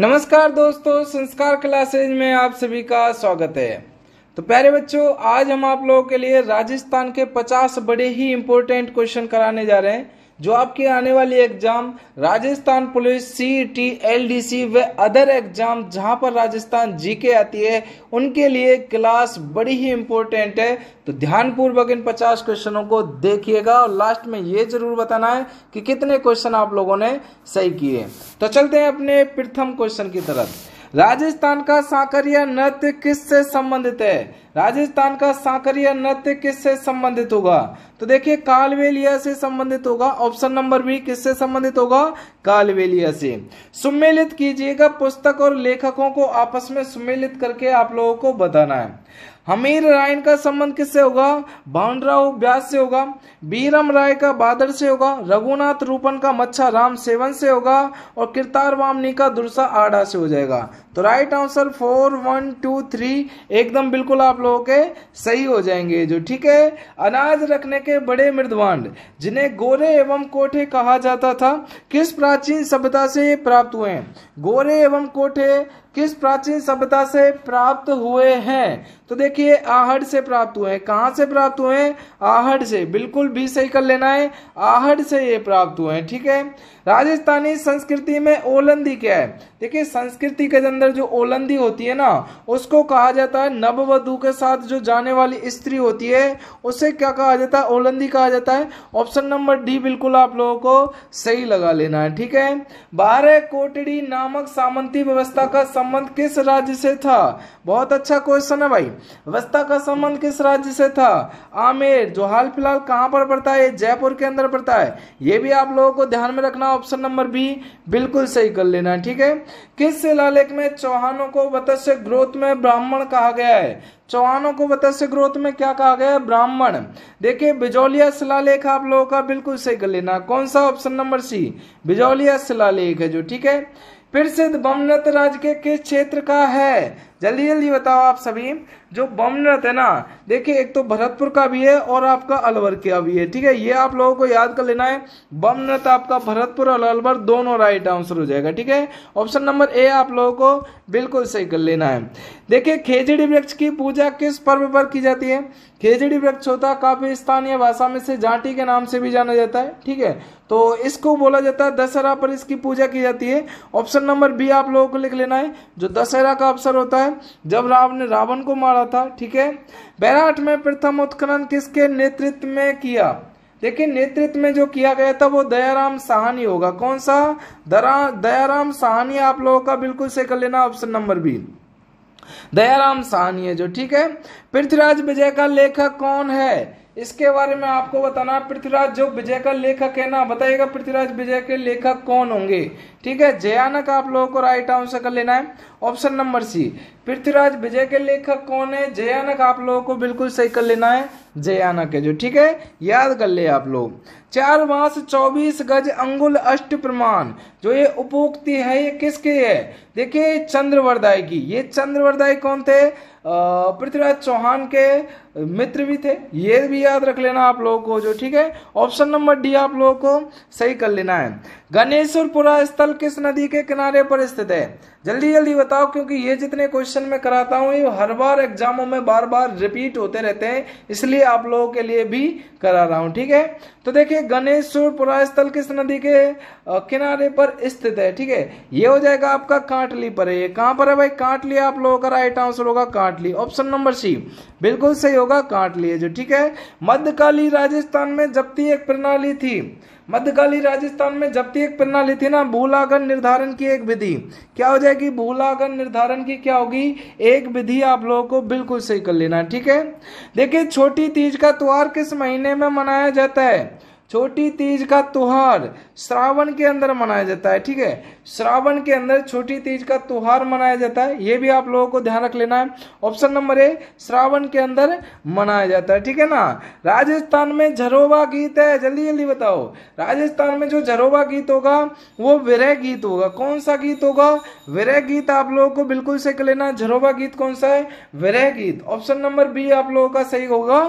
नमस्कार दोस्तों संस्कार क्लासेज में आप सभी का स्वागत है तो प्यारे बच्चों आज हम आप लोगों के लिए राजस्थान के 50 बड़े ही इम्पोर्टेंट क्वेश्चन कराने जा रहे हैं जो आपकी आने वाली exam Rajasthan police C T L D C व अदर एग्जाम जहां पर राजस्थान जीके आती है उनके लिए क्लास बड़ी ही इंपॉर्टेंट है तो ध्यान पूर्वक इन पचास क्वेश्चनों को देखिएगा और लास्ट में ये जरूर बताना है कि कितने क्वेश्चन आप लोगों ने सही किए तो चलते हैं अपने प्रथम क्वेश्चन की तरफ राजस्थान का साकरिया नृत्य किससे संबंधित है राजस्थान का साकरिया नृत्य किससे संबंधित होगा तो देखिए कालवेलिया से संबंधित होगा ऑप्शन नंबर बी किससे संबंधित होगा कालवेलिया से सम्मिलित कीजिएगा पुस्तक और लेखकों को आपस में सम्मिलित करके आप लोगों को बताना है हमीर रायन का संबंध किससे होगा भानराव व्यास से होगा बीरम राय का बादर से होगा रघुनाथ रूपन का मच्छा राम सेवन से होगा और किरतार वामनी का दुर्सा आड़ा से हो जाएगा तो right answer four one two three एकदम बिल्कुल आप लोगों के सही हो जाएंगे जो ठीक है अनाज रखने के बड़े मृदवांड जिन्हें गोरे एवं कोठे कहा जाता था किस प्राचीन सभ्यता से प्राप्त हुए हैं गोरे एवं कोठे किस प्राचीन सभ्यता से प्राप्त हुए हैं तो देखिए आहड़ से प्राप्त हुए हैं कहाँ से प्राप्त हुए हैं आहड़ से बिल्कुल भी सही कर लेना है आहड़ से ये प्राप्त हुए हैं ठीक है राजस्थानी संस्कृति में ओलंदी क्या है देखिए संस्कृति के अंदर अंदर जो ओलंदी होती है ना उसको कहा जाता है नववधु के साथ जो जाने वाली स्त्री होती है उसे क्या कहा जाता है ओलंदी कहा जाता है ऑप्शन नंबर डी बिल्कुल आप लोगों को सही लगा लेना है ठीक है बारह कोटड़ी नामक सामंती व्यवस्था का संबंध किस राज्य से था बहुत अच्छा क्वेश्चन है भाई व्यवस्था का संबंध किस राज्य से था आमेर जो हाल फिलहाल कहां पर पड़ता है जयपुर के अंदर पड़ता है ये भी आप लोगों को ध्यान में रखना ऑप्शन नंबर बी बिल्कुल सही कर लेना ठीक है किस शिलालेख में चौहानों को वत्स्य ग्रोथ में ब्राह्मण कहा गया है चौहानों को वत्स्य ग्रोथ में क्या कहा गया है ब्राह्मण देखिए बिजौलिया शिलालेख आप लोगों का बिल्कुल सही लेना कौन सा ऑप्शन नंबर सी बिजौलिया शिलालेख है जो ठीक है प्रसिद्ध बमनत राज्य के किस क्षेत्र का है जल्दी जल्दी बताओ आप सभी जो नृत है ना देखिए एक तो भरतपुर का भी है और आपका अलवर का भी है ठीक है ये आप लोगों को याद कर लेना है नृत आपका भरतपुर और अलवर दोनों राइट आंसर हो जाएगा ठीक है ऑप्शन नंबर ए आप लोगों को बिल्कुल सही कर लेना है देखिए खेजड़ी वृक्ष की पूजा किस पर्व पर की जाती है खेजड़ी वृक्ष होता काफी स्थानीय भाषा में से जाटी के नाम से भी जाना जाता है ठीक है तो इसको बोला जाता है दशहरा पर इसकी पूजा की जाती है ऑप्शन नंबर बी आप लोगों को लिख लेना है जो दशहरा का अवसर होता है था जब राम ने रावण को मारा था ठीक है बैराट में प्रथम उत्खनन किसके नेतृत्व में किया देखिए नेतृत्व में जो किया गया था वो दयाराम साहनी होगा कौन सा दरा दयाराम साहनी आप लोगों का बिल्कुल से कर लेना option number B Dayaram Sahni है जो ठीक है पृथ्वीराज विजय का लेखक कौन है इसके बारे में आपको बताना पृथ्वीराज जो विजय का लेखक है ना बताइएगा पृथ्वीराज विजय के लेखक कौन होंगे ठीक है जयानक आप लोगों को राइट आंसर कर लेना है option number C Prithviraj Vijay के लेखक कौन है जयानक आप लोगों को बिल्कुल सही कर लेना है जयानक है जो ठीक है याद कर ले आप लोग चार मास चौबीस गज अंगुल अष्ट प्रमाण जो ये उपोक्ति है ये किसके है देखिये चंद्रवरदाय की ये चंद्रवरदाय कौन थे पृथ्वीराज चौहान के मित्र भी थे ये भी याद रख लेना आप लोगों को जो ठीक है ऑप्शन नंबर डी आप लोगों को सही कर लेना है पुरा स्थल किस नदी के किनारे पर स्थित है जल्दी जल्दी बताओ क्योंकि ये जितने क्वेश्चन में कराता हूँ ये हर बार एग्जामों में बार बार रिपीट होते रहते हैं इसलिए आप लोगों के लिए भी करा रहा हूँ ठीक है तो देखिए पुरा स्थल किस नदी के किनारे पर स्थित है ठीक है ये हो जाएगा आपका कांटली पर है कहाँ पर है भाई कांटली आप लोगों का राइट आंसर होगा कांटली ऑप्शन नंबर सी बिल्कुल सही होगा काट लिए जो ठीक है मध्यकाली राजस्थान में जब्ती एक प्रणाली थी मध्यकाली राजस्थान में जब्ती एक प्रणाली थी ना भूलागन निर्धारण की एक विधि क्या हो जाएगी भूलागन निर्धारण की क्या होगी एक विधि आप लोगों को बिल्कुल सही कर लेना ठीक है देखिए छोटी तीज का त्यौहार किस महीने में मनाया जाता है छोटी तीज का त्योहार श्रावण के अंदर मनाया जाता है ठीक है श्रावण के अंदर छोटी तीज का त्योहार मनाया जाता है ये भी आप लोगों को ध्यान रख लेना है ऑप्शन नंबर ए श्रावण के अंदर मनाया जाता है ठीक है ना राजस्थान में झरोबा गीत है जल्दी जल्दी बताओ राजस्थान में जो झरोबा गीत होगा वो विरह गीत होगा कौन सा गीत होगा विरह गीत आप लोगों को बिल्कुल सही लेना झरोबा गीत कौन सा है विरह गीत ऑप्शन नंबर बी आप लोगों का सही होगा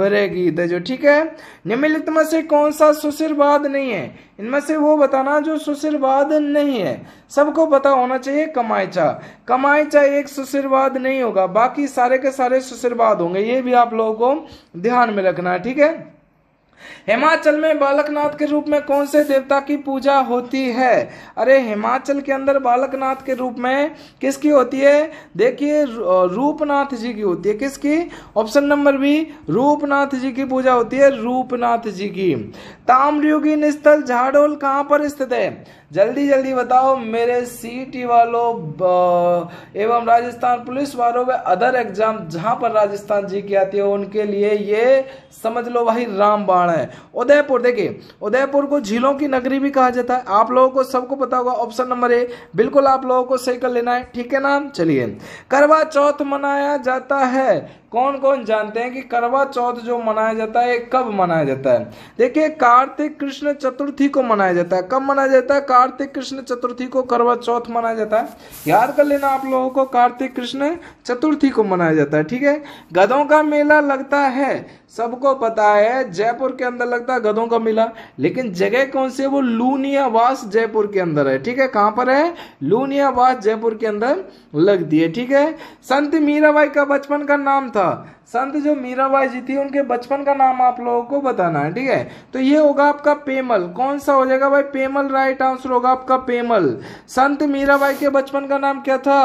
विरह गीत है जो ठीक है निम्नलिखित में से कौन कौन सा सुशीरवाद नहीं है इनमें से वो बताना जो सुशिरवाद नहीं है सबको पता होना चाहिए कमायचा कमायचा एक सुशिरवाद नहीं होगा बाकी सारे के सारे सुशीरवाद होंगे ये भी आप लोगों को ध्यान में रखना है ठीक है हिमाचल में बालकनाथ के रूप में कौन से देवता की पूजा होती है अरे हिमाचल के अंदर बालकनाथ के रूप में किसकी होती है देखिए रूपनाथ जी की होती है किसकी option number B Roopnath ji की पूजा होती है रूपनाथ जी की ताम्रयुगी स्थल झाड़ोल कहां पर स्थित है जल्दी जल्दी बताओ मेरे सीटी वालों एवं राजस्थान पुलिस वालों में अदर एग्जाम जहां पर राजस्थान जी की आती है उनके लिए ये समझ लो भाई रामबाण है उदयपुर देखिए उदयपुर को झीलों की नगरी भी कहा जाता है आप लोगों को सबको पता होगा ऑप्शन नंबर ए बिल्कुल आप लोगों को सही कर लेना है ठीक है ना चलिए करवा चौथ मनाया जाता है कौन कौन जानते हैं कि करवा चौथ जो मनाया जाता है कब मनाया जाता है देखिए कार्तिक कृष्ण चतुर्थी को मनाया जाता है कब मनाया जाता है कार्तिक कृष्ण चतुर्थी को करवा चौथ मनाया जाता है याद कर लेना आप लोगों को कार्तिक कृष्ण चतुर्थी को मनाया जाता है ठीक है गधों का मेला लगता है सबको पता है जयपुर के अंदर लगता है गधों का मिला लेकिन जगह कौन सी है वो लूनियावास जयपुर के अंदर है ठीक है कहां पर है लूनियावास जयपुर के अंदर लगती है ठीक है संत मीराबाई का बचपन का नाम था संत जो मीराबाई जी थी उनके बचपन का नाम आप लोगों को बताना है ठीक है तो ये होगा आपका पेमल कौन सा हो जाएगा भाई पेमल राइट आंसर होगा आपका पेमल संत मीराबाई के बचपन का नाम क्या था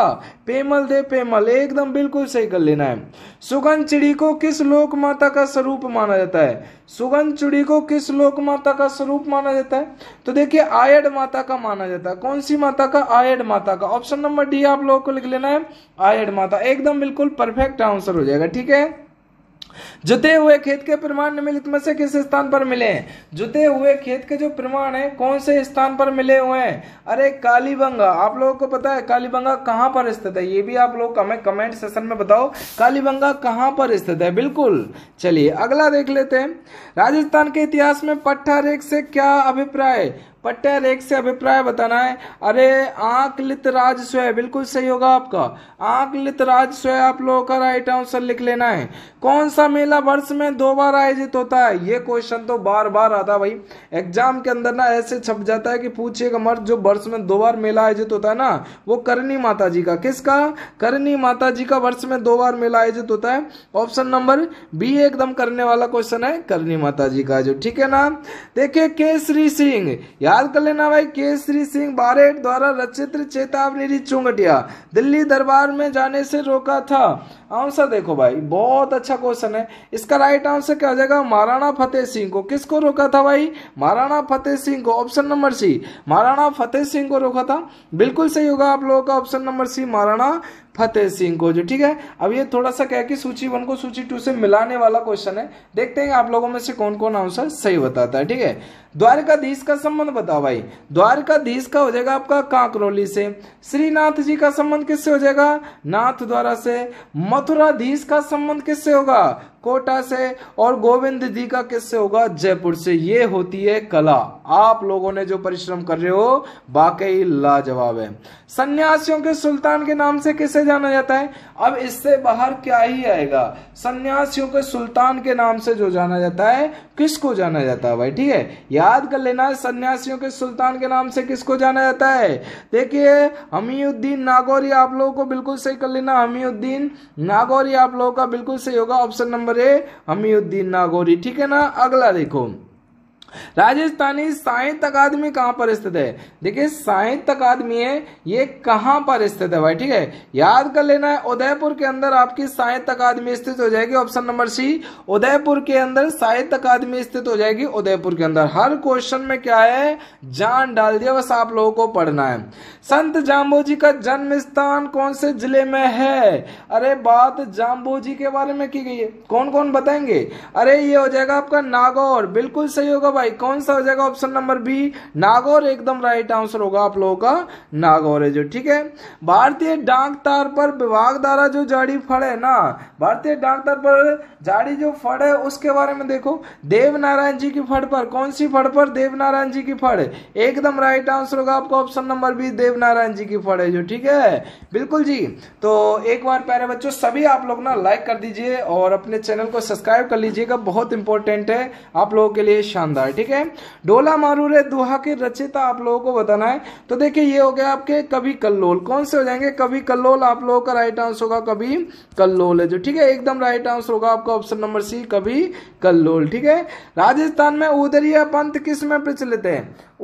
पेमल दे पेमल एकदम बिल्कुल सही कर लेना है सुगंध चिड़ी को किस लोक माता का स्वरूप माना जाता है सुगंध चिड़ी को किस लोक माता का स्वरूप माना जाता है तो देखिए आयड माता का माना जाता है कौन सी माता का आयड माता का ऑप्शन नंबर डी आप लोगों को लिख लेना है आयड माता एकदम बिल्कुल परफेक्ट आंसर हो जाएगा ठीक है जुते हुए खेत के प्रमाण निम्नलिखित में से किस स्थान पर मिले हैं जुते हुए खेत के जो प्रमाण है कौन से स्थान पर मिले हुए हैं अरे कालीबंगा आप लोगों को पता है कालीबंगा कहाँ पर स्थित है ये भी आप लोग हमें कमेंट सेशन में बताओ कालीबंगा कहाँ पर स्थित है बिल्कुल चलिए अगला देख लेते हैं राजस्थान के इतिहास में पट्टा रेख से क्या अभिप्राय पट्टर एक से अभिप्राय बताना है अरे आंख लित राजस्व बिल्कुल सही होगा आपका आंख लित राजस्व आप लोगों का राइट आंसर लिख लेना है कौन सा मेला वर्ष में दो बार आयोजित होता है ये क्वेश्चन तो बार बार आता है भाई एग्जाम के अंदर ना ऐसे छप जाता है कि पूछिएगा मर्द जो वर्ष में दो बार मेला आयोजित होता है ना वो करनी माता जी का किसका करनी माता जी का वर्ष में दो बार मेला आयोजित होता है ऑप्शन नंबर बी एकदम करने वाला क्वेश्चन है करनी माता जी का जो ठीक है ना देखिये केसरी सिंह याद कर लेना भाई केसरी सिंह बारेट द्वारा रचित चेतावनी चुंगटिया दिल्ली दरबार में जाने से रोका था आंसर देखो भाई बहुत अच्छा क्वेश्चन है इसका राइट आंसर क्या हो जाएगा महाराणा फतेह सिंह को किसको रोका था भाई महाराणा फतेह सिंह को option number C Maharana Fateh Singh को रोका था बिल्कुल सही होगा आप लोगों का option number C Maharana Fateh Singh को जो ठीक है अब ये थोड़ा सा क्या कि सूची वन को सूची टू से मिलाने वाला क्वेश्चन है देखते हैं आप लोगों में से कौन कौन आंसर सही बताता है ठीक है द्वारकाधीश का संबंध बताओ भाई द्वारकाधीश का हो जाएगा आपका कांकरोली से श्रीनाथ जी का संबंध किससे हो जाएगा नाथ द्वारा से मथुराधीश का संबंध किससे होगा कोटा से और गोविंद जी का किससे होगा जयपुर से ये होती है कला आप लोगों ने जो परिश्रम कर रहे हो वाकई लाजवाब है सन्यासियों के सुल्तान के नाम से किसे जाना जाता है अब इससे बाहर क्या ही आएगा सन्यासियों के सुल्तान के नाम से जो जाना जाता है किसको जाना जाता है भाई ठीक है याद कर लेना है सन्यासियों के सुल्तान के नाम से किसको जाना जाता है देखिए हमीउद्दीन नागौरी आप लोगों को बिल्कुल सही कर लेना हमीउद्दीन नागौरी आप लोगों का बिल्कुल सही होगा ऑप्शन नंबर নম্বरे हमीउद्दीन नागौरी ठीक है ना अगला देखो राजस्थानी साहित्य अकादमी कहां पर स्थित है देखिए साहित्य अकादमी है ये कहां पर स्थित है भाई ठीक है याद कर लेना है उदयपुर के अंदर आपकी साहित्य अकादमी स्थित हो जाएगी ऑप्शन नंबर सी उदयपुर के अंदर साहित्य अकादमी स्थित हो जाएगी उदयपुर के अंदर हर क्वेश्चन में क्या है जान डाल दिया बस आप लोगों को पढ़ना है संत जाम्बू जी का जन्म स्थान कौन से जिले में है अरे बात जाम्बू जी के बारे में की गई है कौन कौन बताएंगे अरे ये हो जाएगा आपका नागौर बिल्कुल सही होगा भाई कौन सा हो जाएगा ऑप्शन नंबर बी नागौर एकदम राइट आंसर होगा आप लोगों का नागौर है जो ठीक है भारतीय डाक तार पर विभाग द्वारा जो जाड़ी फड़ है ना भारतीय डाक तार पर जाड़ी जो फड़ है उसके बारे में देखो देव नारायण जी की फड़ पर कौन सी फड़ पर देव नारायण जी की फड़ एकदम राइट आंसर होगा आपको option number B Dev Narayan ji की फड़ है जो ठीक है बिल्कुल जी तो एक बार प्यारे बच्चों सभी आप लोग ना लाइक कर दीजिए और अपने चैनल को सब्सक्राइब कर लीजिएगा बहुत इंपॉर्टेंट है आप लोगों के लिए शानदार है ठीक है डोला मारूर दोहा के रचयिता आप लोगों को बताना है तो देखिए ये हो गया आपके कभी कल्लोल कौन से हो जाएंगे कभी कल्लोल आप लोगों का राइट आंसर होगा कभी कल्लोल है जो ठीक है एकदम राइट आंसर होगा आपका ऑप्शन नंबर सी कभी कल्लोल ठीक है राजस्थान में उदरीय पंथ किस में प्रचलित है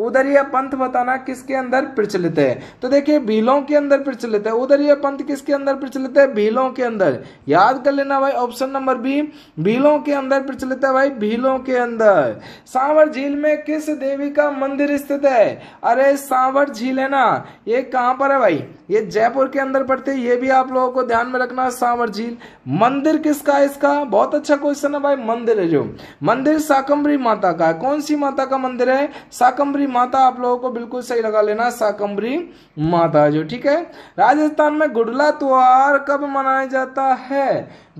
उदरीय पंथ बताना किसके अंदर प्रचलित है तो देखिए भीलों के अंदर प्रचलित है उदरीय पंथ किसके अंदर प्रचलित है भीलों के अंदर याद कर लेना भाई ऑप्शन नंबर बी भीलों के अंदर प्रचलित है भाई भीलों के अंदर साम सांवर झील में किस देवी का मंदिर स्थित है अरे सांवर झील है ना ये कहाँ पर है भाई ये जयपुर के अंदर पड़ते ये भी आप लोगों को ध्यान में रखना सांवर झील मंदिर किसका है इसका बहुत अच्छा क्वेश्चन है भाई मंदिर है जो मंदिर साकम्बरी माता का है कौन सी माता का मंदिर है साकम्बरी माता आप लोगों को बिल्कुल सही लगा लेना साकम्बरी माता जो ठीक है राजस्थान में गुडला त्योहार कब मनाया जाता है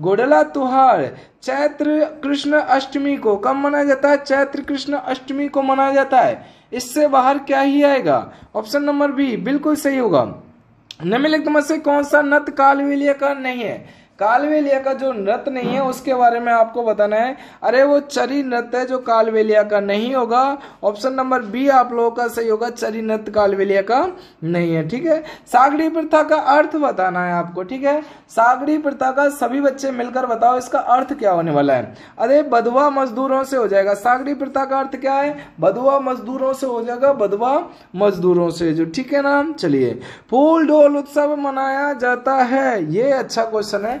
गुडला त्योहार चैत्र कृष्ण अष्टमी को कब मनाया जाता है चैत्र कृष्ण कृष्ण अष्टमी को मनाया जाता है इससे बाहर क्या ही आएगा ऑप्शन नंबर बी बिल्कुल सही होगा निम्नलिखित में से कौन सा नत काल विलय का नहीं है कालवेलिया का जो नृत्य नहीं है उसके बारे में आपको बताना है अरे वो चरी नृत्य है जो कालवेलिया का नहीं होगा ऑप्शन नंबर बी आप लोगों का सही होगा चरी नृत्य कालवेलिया का नहीं है ठीक है सागरी प्रथा का अर्थ बताना है आपको ठीक है सागरी प्रथा का सभी बच्चे मिलकर बताओ इसका अर्थ क्या होने वाला है अरे बधुआ मजदूरों से हो जाएगा सागरी प्रथा का अर्थ क्या है बधुआ मजदूरों से हो जाएगा बधुआ मजदूरों से जो ठीक है ना चलिए फूल ढोल उत्सव मनाया जाता है ये अच्छा क्वेश्चन है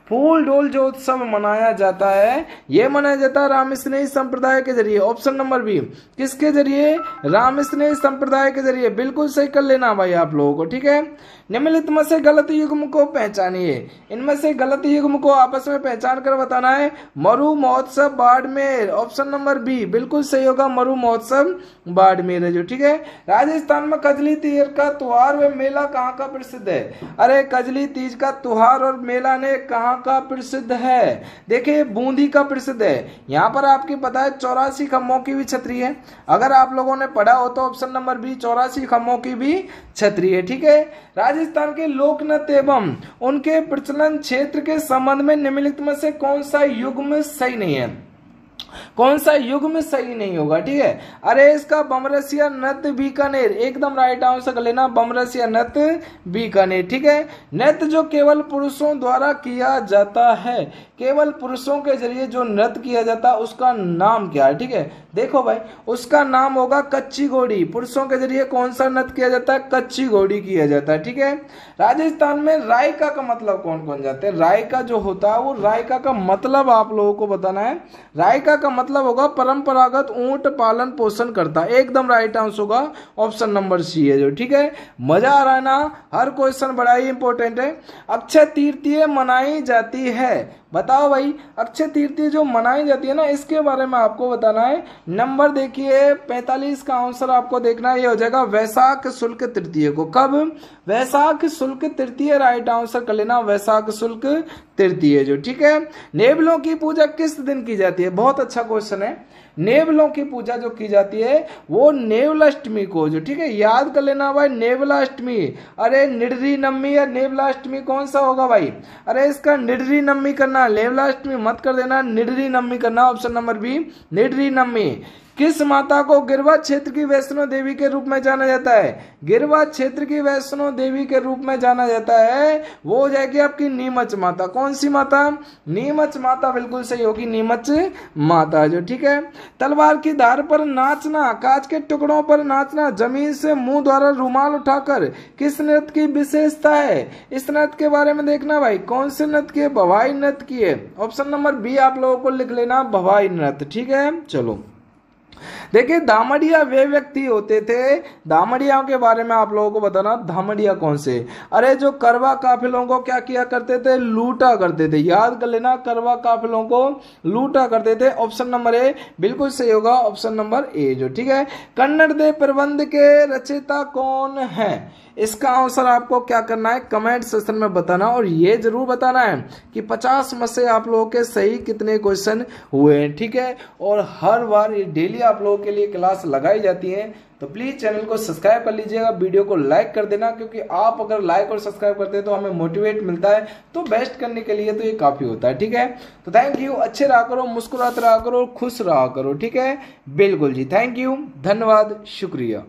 फूल डोल जो उत्सव मनाया जाता है यह मनाया जाता है राम संप्रदाय के जरिए ऑप्शन नंबर बी किसके जरिए राम संप्रदाय के जरिए बिल्कुल सही कर लेना भाई आप लोगों को ठीक है निम्नलिखित में से गलत युग्म को पहचानिए इनमें से गलत युग्म को आपस में पहचान कर बताना है मरु महोत्सव बाड़मेर ऑप्शन नंबर बी बिल्कुल सही होगा मरु महोत्सव बाड़मेर है जो ठीक है राजस्थान में कजली तीज का त्योहार व मेला कहाँ का प्रसिद्ध है अरे कजली तीज का त्योहार और मेला ने कहा आपका प्रसिद्ध है देखिए बूंदी का प्रसिद्ध है यहाँ पर आपके पता है चौरासी खम्भों की भी छतरी है अगर आप लोगों ने पढ़ा हो तो ऑप्शन नंबर बी चौरासी खम्भों की भी छतरी है ठीक है राजस्थान के लोक नृत्य एवं उनके प्रचलन क्षेत्र के संबंध में निम्नलिखित में से कौन सा युग्म सही नहीं है कौन सा युग में सही नहीं होगा ठीक है अरे इसका बमरसिया नत बीकानेर एकदम राइट आंसर कर लेना बमरसिया नत बीकानेर ठीक है नृत्य जो केवल पुरुषों द्वारा किया जाता है केवल पुरुषों के जरिए जो नृत्य किया जाता है उसका नाम क्या है ठीक है देखो भाई उसका नाम होगा कच्ची घोड़ी पुरुषों के जरिए कौन सा नृत्य किया जाता है कच्ची घोड़ी किया जाता है ठीक है राजस्थान में रायका का मतलब कौन कौन जाते हैं रायका जो होता है वो रायका का मतलब आप लोगों को बताना है रायका का मतलब मतलब होगा परंपरागत ऊंट पालन पोषण करता एकदम राइट आंसर होगा ऑप्शन नंबर सी है जो ठीक है मजा आ रहा है ना हर क्वेश्चन बड़ा ही इंपॉर्टेंट है अक्षय तृतीय मनाई जाती है बताओ भाई अक्षय तृतीय जो मनाई जाती है ना इसके बारे में आपको बताना है नंबर देखिए 45 का आंसर आपको देखना है ये हो जाएगा वैशाख शुल्क तृतीय को कब वैशाख शुल्क तृतीय राइट आंसर कर लेना वैशाख शुल्क तृतीय जो ठीक है नेबलों की पूजा किस दिन की जाती है बहुत अच्छा क्वेश्चन है नेवलों की पूजा जो की जाती है वो नेवलाष्टमी को जो ठीक है याद कर लेना भाई नेवलाष्टमी अरे निडरी नम्मी या नेवलाष्टमी कौन सा होगा भाई अरे इसका निडरी नम्मी करना नेवलाष्टमी मत कर देना निडरी नम्मी करना ऑप्शन नंबर बी निडरी नम्मी किस माता को गिरवा क्षेत्र की वैष्णो देवी के रूप में जाना जाता है गिरवा क्षेत्र की वैष्णो देवी के रूप में जाना जाता है वो हो जाएगी आपकी नीमच माता कौन सी माता नीमच माता बिल्कुल सही होगी नीमच माता जो ठीक है तलवार की धार पर नाचना कांच के टुकड़ों पर नाचना जमीन से मुंह द्वारा रूमाल उठाकर किस नृत्य की विशेषता है इस नृत्य के बारे में देखना भाई कौन से नृत्य की भवाई नृत्य की है ऑप्शन नंबर बी आप लोगों को लिख लेना भवाई नृत्य ठीक है चलो देखिए धामड़िया वे व्यक्ति होते थे धामड़ियाओं के बारे में आप लोगों को बताना धामड़िया कौन से अरे जो करवा काफिलों को क्या किया करते थे लूटा करते थे याद कर लेना करवा काफिलों को लूटा करते थे ऑप्शन नंबर ए बिल्कुल सही होगा ऑप्शन नंबर ए जो ठीक है कन्नड़ दे प्रबंध के रचयिता कौन है इसका आंसर आपको क्या करना है कमेंट सेक्शन में बताना और ये जरूर बताना है कि 50 में से आप लोगों के सही कितने क्वेश्चन हुए हैं ठीक है और हर बार ये डेली आप लोगों के लिए क्लास लगाई जाती है तो प्लीज चैनल को सब्सक्राइब कर लीजिएगा वीडियो को लाइक कर देना क्योंकि आप अगर लाइक और सब्सक्राइब करते हैं तो हमें मोटिवेट मिलता है तो बेस्ट करने के लिए तो ये काफी होता है ठीक है तो थैंक यू अच्छे रहा करो मुस्कुराते रहा करो खुश रहा करो ठीक है बिल्कुल जी थैंक यू धन्यवाद शुक्रिया